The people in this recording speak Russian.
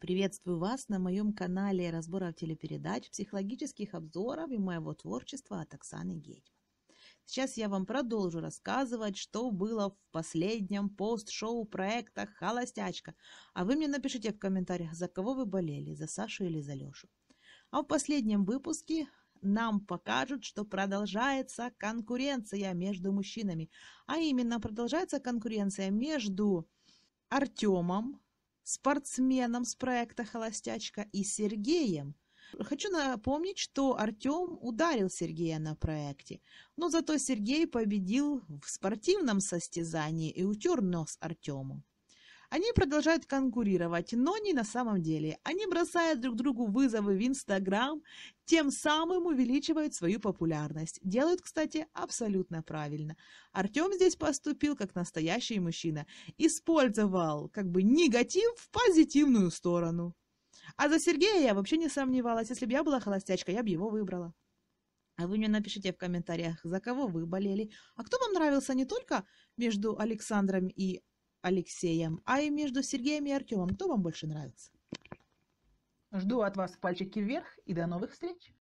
Приветствую вас на моем канале разборов телепередач, психологических обзоров и моего творчества от Оксаны Гетьман. Сейчас я вам продолжу рассказывать, что было в последнем пост-шоу проекта «Холостячка». А вы мне напишите в комментариях, за кого вы болели, за Сашу или за Лешу. А в последнем выпуске нам покажут, что продолжается конкуренция между мужчинами. А именно, продолжается конкуренция между Артемом, спортсменом с проекта «Холостячка» и Сергеем. Хочу напомнить, что Артем ударил Сергея на проекте, но зато Сергей победил в спортивном состязании и утер нос Артему. Они продолжают конкурировать, но не на самом деле. Они бросают друг другу вызовы в Инстаграм, тем самым увеличивают свою популярность. Делают, кстати, абсолютно правильно. Артем здесь поступил как настоящий мужчина. Использовал как бы негатив в позитивную сторону. А за Сергея я вообще не сомневалась. Если бы я была холостячка, я бы его выбрала. А вы мне напишите в комментариях, за кого вы болели. А кто вам нравился не только между Александром и Алексеем, а и между Сергеем и Артемом. Кто вам больше нравится? Жду от вас пальчики вверх и до новых встреч!